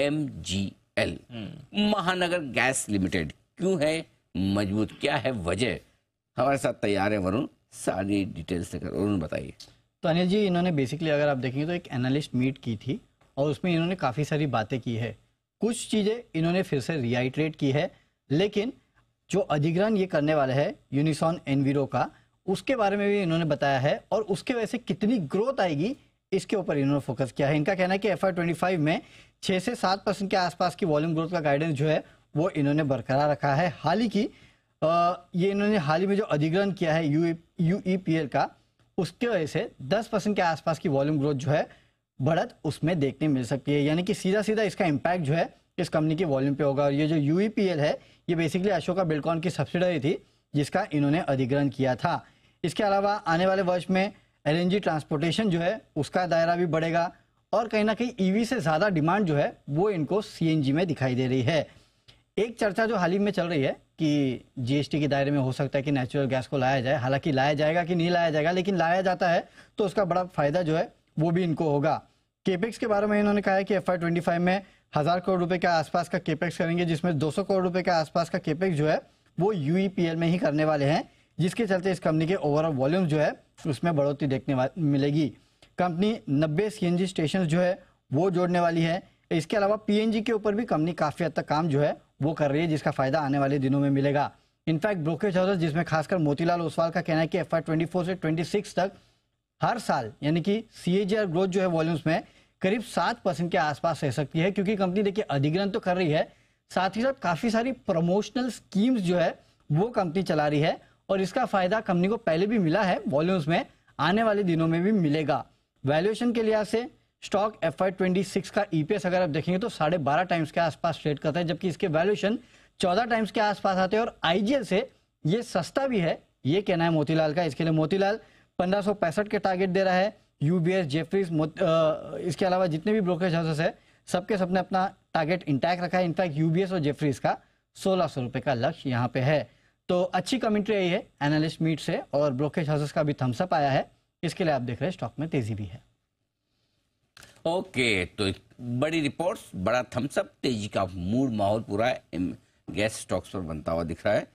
M G L Mahanagar gas limited क्यों है मजबूत क्या है वजह हमारे साथ तैयार है वरुण सारी डिटेल्स लेकर वरुण बताइए तो अनिल जी इन्होंने बेसिकली अगर आप देखेंगे तो एक एनालिस्ट मीट की थी और उसमें इन्होंने काफ़ी सारी बातें की है कुछ चीज़ें इन्होंने फिर से रिहाइट्रेट की है लेकिन जो अधिग्रहण ये करने वाला है यूनिसॉन एनवीरो का उसके बारे में भी इन्होंने बताया है और उसके वजह से कितनी ग्रोथ आएगी इसके ऊपर इन्होंने फोकस किया है इनका कहना है कि एफ आई में छः से सात परसेंट के आसपास की वॉल्यूम ग्रोथ का गाइडेंस जो है वो इन्होंने बरकरार रखा है हाल ही की ये इन्होंने हाल ही में जो अधिग्रहण किया है U U E P L का उसके वजह से दस परसेंट के आसपास की वॉल्यूम ग्रोथ जो है बढ़त उसमें देखने मिल सकती है यानी कि सीधा सीधा इसका इम्पैक्ट जो है इस कंपनी के वॉल्यूम पे होगा और ये जो यू e है ये बेसिकली अशोका बिल्कॉन की सब्सिडरी थी जिसका इन्होंने अधिग्रहण किया था इसके अलावा आने वाले वर्ष में एलएनजी ट्रांसपोर्टेशन जो है उसका दायरा भी बढ़ेगा और कहीं ना कहीं ईवी e से ज़्यादा डिमांड जो है वो इनको सीएनजी में दिखाई दे रही है एक चर्चा जो हाल ही में चल रही है कि जीएसटी के दायरे में हो सकता है कि नेचुरल गैस को लाया जाए हालांकि लाया जाएगा कि नहीं लाया जाएगा लेकिन लाया जाता है तो उसका बड़ा फायदा जो है वो भी इनको होगा केपेक्स के बारे में इन्होंने कहा है कि एफ आई में हज़ार करोड़ रुपए के आसपास का केपेक्स करेंगे जिसमें दो करोड़ रुपए के आसपास का केपेक्स जो है वो यूईपीएल e में ही करने वाले हैं जिसके चलते इस कंपनी के ओवरऑल वॉल्यूम जो है उसमें बढ़ोतरी देखने मिलेगी कंपनी नब्बे सी स्टेशन जो है वो जोड़ने वाली है इसके अलावा पीएनजी के ऊपर भी कंपनी काफ़ी हद तक काम जो है वो कर रही है जिसका फायदा आने वाले दिनों में मिलेगा इनफैक्ट ब्रोकरेज हाउस जिसमें खासकर मोतीलाल ओसवाल का कहना है कि एफ आई से ट्वेंटी तक हर साल यानी कि सी ग्रोथ जो है वॉल्यूम्स में करीब सात परसेंट के आसपास रह सकती है क्योंकि कंपनी देखिए अधिग्रहण तो कर रही है साथ ही साथ काफ़ी सारी प्रमोशनल स्कीम्स जो है वो कंपनी चला रही है और इसका फायदा कंपनी को पहले भी मिला है वॉल्यूम्स में आने वाले दिनों में भी मिलेगा वैल्यूएशन के लिहाज से स्टॉक एफ आई का ईपीएस e अगर आप देखेंगे तो साढ़े बारह टाइम्स के आसपास ट्रेड करता है जबकि इसके वैल्यूएशन चौदह टाइम्स के आसपास आते हैं और आईजीएल से ये सस्ता भी है ये कहना है मोतीलाल का इसके लिए मोतीलाल पंद्रह के टारगेट दे रहा है यूबीएस जेफरीज इसके अलावा जितने भी ब्रोकरेज हाउसेस है सबके सबने अपना टारगेट इंटैक्ट रखा है इनफैक्ट यूबीएस और जेफरीज का सोलह सौ रुपए का लक्ष्य यहाँ पे है तो अच्छी कमेंट्री आई है एनालिस्ट मीट से और ब्रोकेज हाउसेस का भी थम्सअप आया है इसके लिए आप देख रहे हैं स्टॉक में तेजी भी है ओके तो बड़ी रिपोर्ट्स बड़ा थम्सअप तेजी का मूड माहौल पूरा गैस स्टॉक्स पर बनता हुआ दिख रहा है